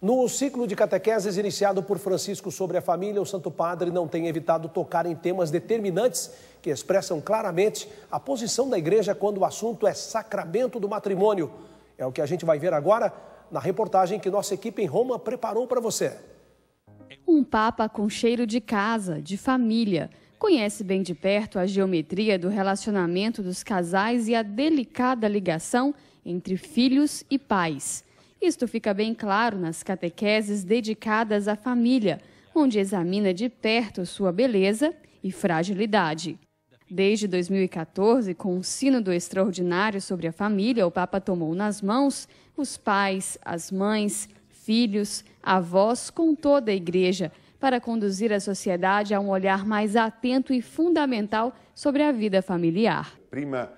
No ciclo de catequeses iniciado por Francisco sobre a família, o Santo Padre não tem evitado tocar em temas determinantes que expressam claramente a posição da igreja quando o assunto é sacramento do matrimônio. É o que a gente vai ver agora na reportagem que nossa equipe em Roma preparou para você. Um papa com cheiro de casa, de família. Conhece bem de perto a geometria do relacionamento dos casais e a delicada ligação entre filhos e pais. Isto fica bem claro nas catequeses dedicadas à família, onde examina de perto sua beleza e fragilidade. Desde 2014, com o sínodo extraordinário sobre a família, o Papa tomou nas mãos os pais, as mães, filhos, avós, com toda a igreja, para conduzir a sociedade a um olhar mais atento e fundamental sobre a vida familiar.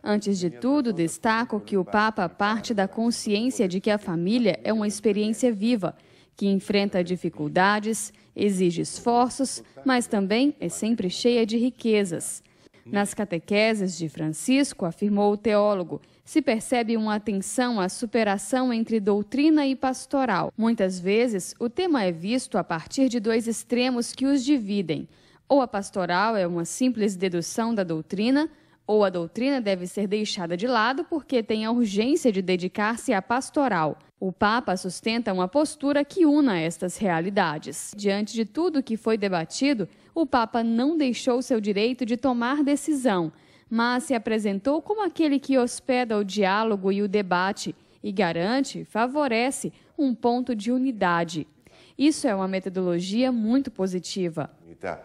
Antes de tudo, destaco que o Papa parte da consciência de que a família é uma experiência viva, que enfrenta é dificuldades, exige esforços, mas também é sempre cheia de riquezas. Nas catequeses de Francisco, afirmou o teólogo, se percebe uma atenção à superação entre doutrina e pastoral. Muitas vezes, o tema é visto a partir de dois extremos que os dividem. Ou a pastoral é uma simples dedução da doutrina, ou a doutrina deve ser deixada de lado porque tem a urgência de dedicar-se à pastoral. O Papa sustenta uma postura que una estas realidades. Diante de tudo que foi debatido, o Papa não deixou seu direito de tomar decisão, mas se apresentou como aquele que hospeda o diálogo e o debate e garante, favorece um ponto de unidade. Isso é uma metodologia muito positiva. Então,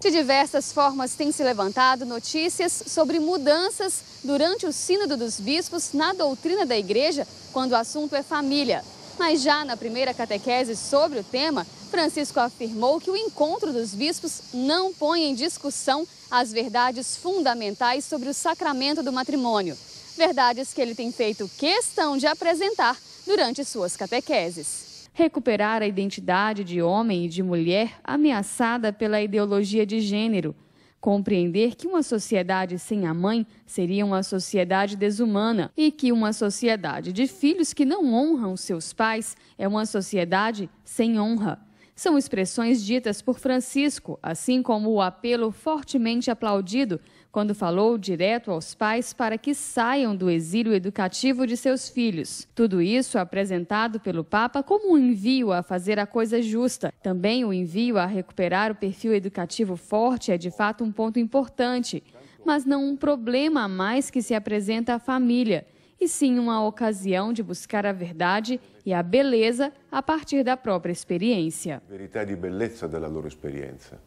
de diversas formas têm se levantado notícias sobre mudanças durante o Sínodo dos Bispos na doutrina da Igreja, quando o assunto é família. Mas já na primeira catequese sobre o tema, Francisco afirmou que o encontro dos bispos não põe em discussão as verdades fundamentais sobre o sacramento do matrimônio. Verdades que ele tem feito questão de apresentar durante suas catequeses recuperar a identidade de homem e de mulher ameaçada pela ideologia de gênero, compreender que uma sociedade sem a mãe seria uma sociedade desumana e que uma sociedade de filhos que não honram seus pais é uma sociedade sem honra. São expressões ditas por Francisco, assim como o apelo fortemente aplaudido quando falou direto aos pais para que saiam do exílio educativo de seus filhos. Tudo isso apresentado pelo Papa como um envio a fazer a coisa justa. Também o envio a recuperar o perfil educativo forte é de fato um ponto importante, mas não um problema a mais que se apresenta à família e sim uma ocasião de buscar a verdade e a beleza a partir da própria experiência. verdade e beleza da loro experiência.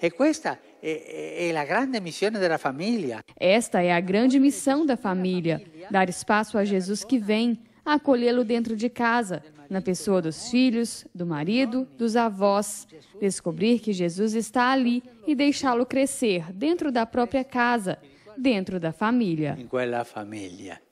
E é, é a grande missão da família. Esta é a grande missão da família: dar espaço a Jesus que vem, acolhê-lo dentro de casa, na pessoa dos filhos, do marido, dos avós. Descobrir que Jesus está ali e deixá-lo crescer dentro da própria casa, dentro da família. Em família.